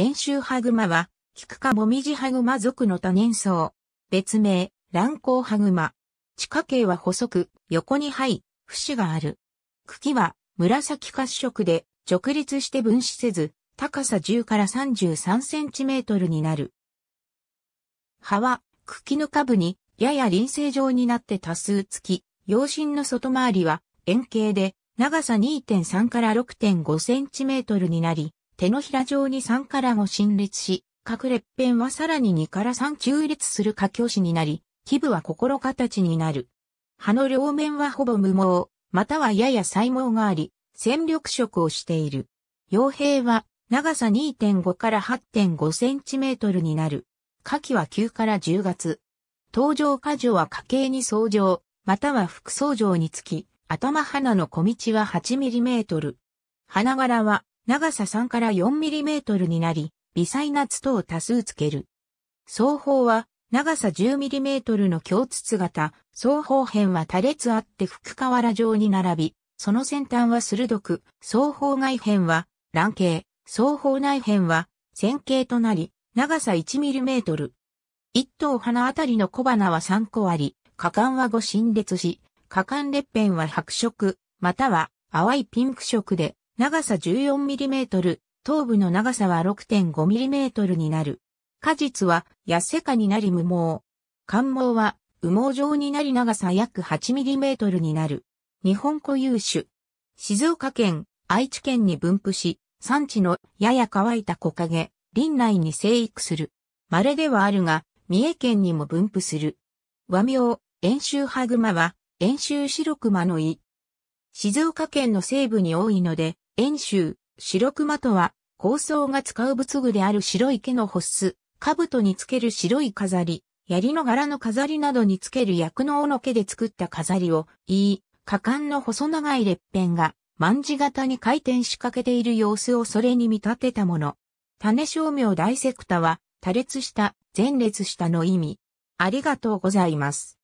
遠州ハグマは、菊花もみじハグマ属の多年草。別名、乱光ハグマ。地下茎は細く、横に灰、節がある。茎は、紫褐色で、直立して分子せず、高さ10から33センチメートルになる。葉は、茎の下部に、やや輪生状になって多数つき、葉身の外回りは、円形で、長さ2.3から6.5センチメートルになり、手のひら状に3から5進列し、各列片はさらに2から3中列する下教師になり、基部は心形になる。葉の両面はほぼ無毛、またはやや細毛があり、戦力色をしている。傭兵は長さ2.5から8.5センチメートルになる。下記は9から10月。登場過剰は家計に相乗、または副相乗につき、頭花の小道は8ミリメートル。花柄は長さ3から 4mm になり、微細な筒を多数つける。双方は長さ 10mm の共筒型、双方辺は多列あって福瓦状に並び、その先端は鋭く、双方外辺は卵形、双方内辺は線形となり、長さ 1mm。一等花あたりの小花は3個あり、果敢は5陳列し、果敢列片は白色、または淡いピンク色で、長さ 14mm、頭部の長さは 6.5mm になる。果実は痩せかになり無毛。寒毛は羽毛状になり長さ約 8mm になる。日本固有種。静岡県、愛知県に分布し、産地のやや乾いた木陰、林内に生育する。稀ではあるが、三重県にも分布する。和名、遠州ハグマは、遠州白熊の胃。静岡県の西部に多いので、遠州、白熊とは、高僧が使う仏具である白い毛の発湿、兜につける白い飾り、槍の柄の飾りなどにつける薬の尾の毛で作った飾りを、言い、果敢の細長い列片が、万字型に回転しかけている様子をそれに見立てたもの。種照名大セクタは、多裂した、前列したの意味。ありがとうございます。